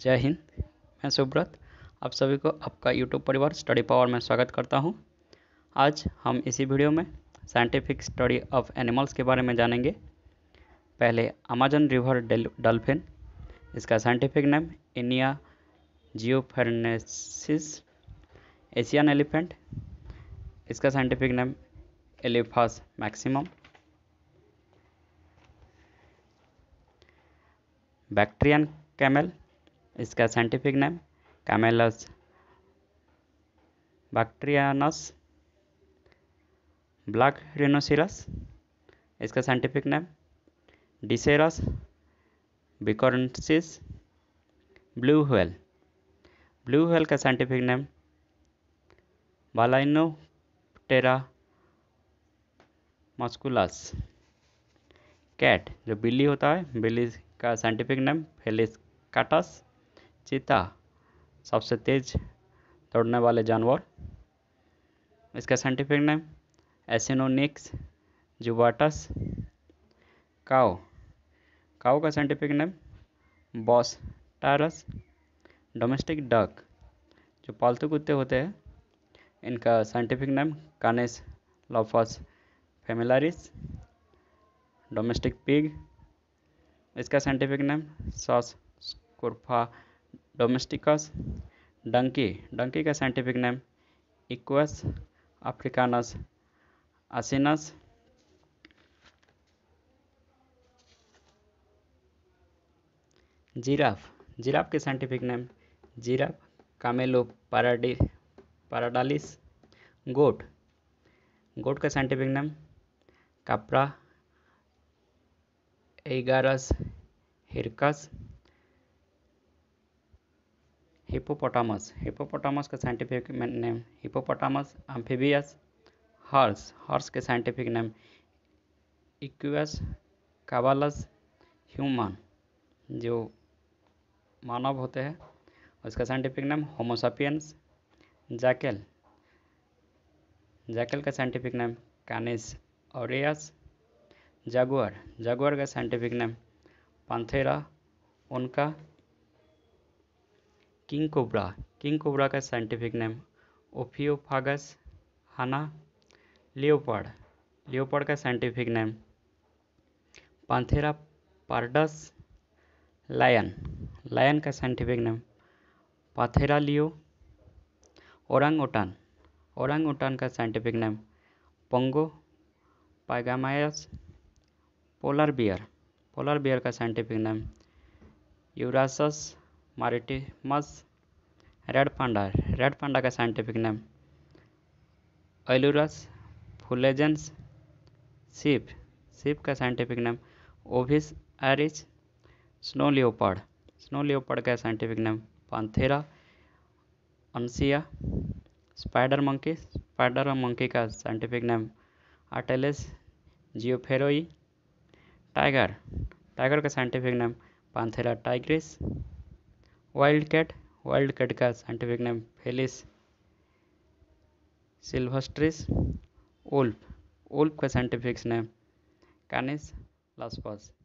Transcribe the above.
जय हिंद मैं सुब्रत आप सभी को आपका यूट्यूब परिवार स्टडी पावर में स्वागत करता हूं। आज हम इसी वीडियो में साइंटिफिक स्टडी ऑफ एनिमल्स के बारे में जानेंगे पहले अमेजन रिवर डॉल्फिन इसका scientific name Inia geoffrensis Asian elephant इसका scientific name Elephas maximus Bactrian camel इसका scientific name Camelus bactrianus black rhinoceros इसका scientific name Diceros bicornis blue whale blue whale का scientific name Terra musculus cat जो बिल्ली होता है बिल्ली का साइंटिफिक नेम फेलिस काटस चीता सबसे तेज दौड़ने वाले जानवर इसका scientific name Acinonyx jubatus cow cow का scientific name Bos taurus domestic dog जो पालतू कुत्ते होते हैं इनका scientific name Canis lupus familiaris domestic pig इसका scientific name Sus scrofa domesticus donkey donkey का scientific name Equus africanus asinus giraffe giraffe के scientific name Giraffa camelopardalis goat goat का scientific name Capra aegagrus hircus hippopotamus hippopotamus का scientific name Hippopotamus amphibius horse hers के scientific name Equus caballus human जो मानव होते हैं उसका scientific name Homo sapiens jackal jackal का scientific name Canis aureus jaguar jaguar का scientific name Panthera onca king cobra king cobra का scientific name Ophiophagus hannah leopard leopard का scientific name Panthera pardus lion lion का scientific name Panthera leo orangutan orangutan का scientific name Pongo pygmaeus polar bear polar bear का scientific name Ursus maritimus red panda red panda का scientific name Ailurus fulgens sheep sheep का scientific name Ovis aries snow leopard snow leopard का scientific name Panthera uncia spider monkey spider monkey का scientific name Ateles geoffroyi tiger tiger का scientific name Panthera tigris wild cat wild cat का scientific name Felis silvestris wolf wolf का scientific name कैनिस लास्पास